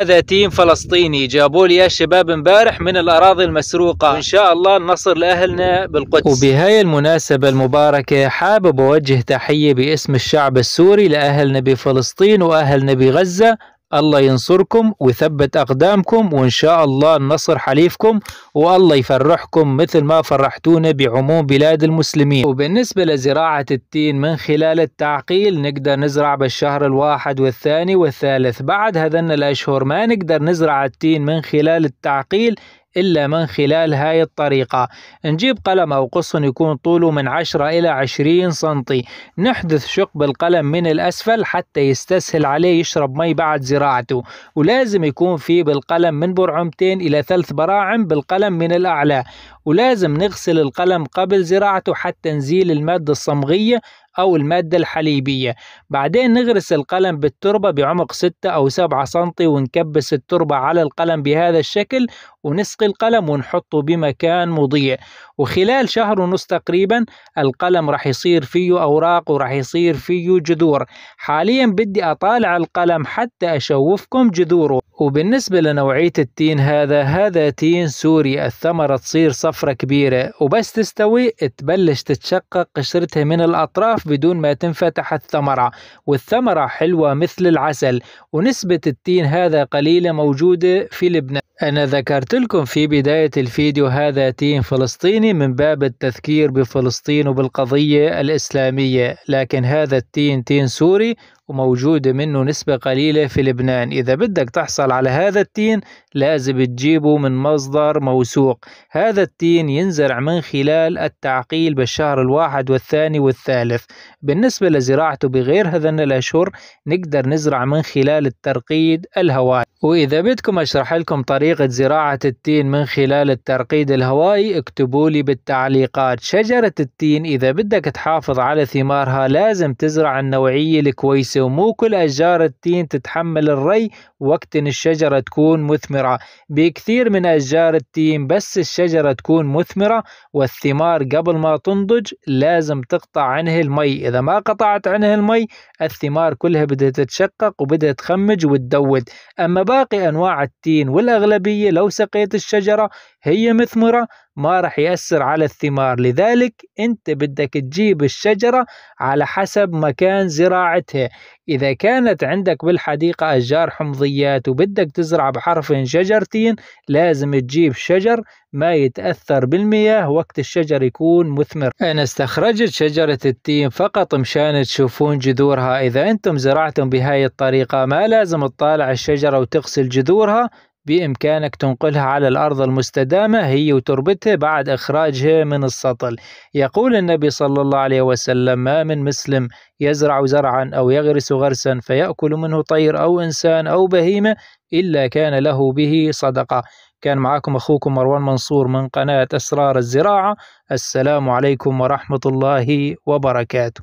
هذا تيم فلسطيني جابوا لي يا شباب امبارح من الاراضي المسروقه ان شاء الله النصر لاهلنا بالقدس وبهاي المناسبه المباركه حابب اوجه تحيه باسم الشعب السوري لاهلنا بفلسطين واهلنا بغزه الله ينصركم ويثبت أقدامكم وإن شاء الله ننصر حليفكم والله يفرحكم مثل ما فرحتونا بعموم بلاد المسلمين وبالنسبة لزراعة التين من خلال التعقيل نقدر نزرع بالشهر الواحد والثاني والثالث بعد هذن الأشهر ما نقدر نزرع التين من خلال التعقيل إلا من خلال هاي الطريقة نجيب قلم أو قصن يكون طوله من 10 إلى 20 سنتي نحدث شق بالقلم من الأسفل حتى يستسهل عليه يشرب مي بعد زراعته ولازم يكون في بالقلم من برعمتين إلى ثلاث براعم بالقلم من الأعلى ولازم نغسل القلم قبل زراعته حتى نزيل المادة الصمغية أو المادة الحليبية بعدين نغرس القلم بالتربة بعمق 6 أو 7 سنتي ونكبس التربة على القلم بهذا الشكل ونسقي القلم ونحطه بمكان مضيء وخلال شهر ونص تقريبا القلم رح يصير فيه أوراق ورح يصير فيه جذور حاليا بدي أطالع القلم حتى أشوفكم جذوره وبالنسبة لنوعية التين هذا هذا تين سوري الثمرة تصير صفرة طفرة كبيرة وبس تستوي تبلش تتشقق قشرتها من الأطراف بدون ما تنفتح الثمرة والثمرة حلوة مثل العسل ونسبة التين هذا قليلة موجودة في لبنان أنا ذكرت لكم في بداية الفيديو هذا تيم فلسطيني من باب التذكير بفلسطين وبالقضية الإسلامية لكن هذا التين تين سوري وموجودة منه نسبة قليلة في لبنان إذا بدك تحصل على هذا التين لازم تجيبه من مصدر موثوق هذا التين ينزرع من خلال التعقيل بالشهر الواحد والثاني والثالث بالنسبة لزراعته بغير هذن الأشهر نقدر نزرع من خلال الترقيد الهوائي وإذا بدكم أشرح لكم طريقة طريقة زراعة التين من خلال الترقيد الهوائي اكتبوا لي بالتعليقات شجرة التين إذا بدك تحافظ على ثمارها لازم تزرع النوعية الكويسة ومو كل أشجار التين تتحمل الري وقت إن الشجرة تكون مثمرة بكثير من أشجار التين بس الشجرة تكون مثمرة والثمار قبل ما تنضج لازم تقطع عنه المي إذا ما قطعت عنه المي الثمار كلها بدها تتشقق وبدها تخمج وتدود أما باقي أنواع التين والأغلب الأغلبية لو سقيت الشجرة هي مثمرة ما رح يأثر على الثمار لذلك أنت بدك تجيب الشجرة على حسب مكان زراعتها إذا كانت عندك بالحديقة أشجار حمضيات وبدك تزرع بحرف شجرتين لازم تجيب شجر ما يتأثر بالمياه وقت الشجر يكون مثمر أنا استخرجت شجرة التين فقط مشان تشوفون جذورها إذا أنتم زرعتم بهاي الطريقة ما لازم تطالع الشجرة وتغسل جذورها بإمكانك تنقلها على الأرض المستدامة هي وتربتها بعد إخراجها من السطل يقول النبي صلى الله عليه وسلم ما من مسلم يزرع زرعا أو يغرس غرسا فيأكل منه طير أو إنسان أو بهيمة إلا كان له به صدقة كان معاكم أخوكم مروان منصور من قناة أسرار الزراعة السلام عليكم ورحمة الله وبركاته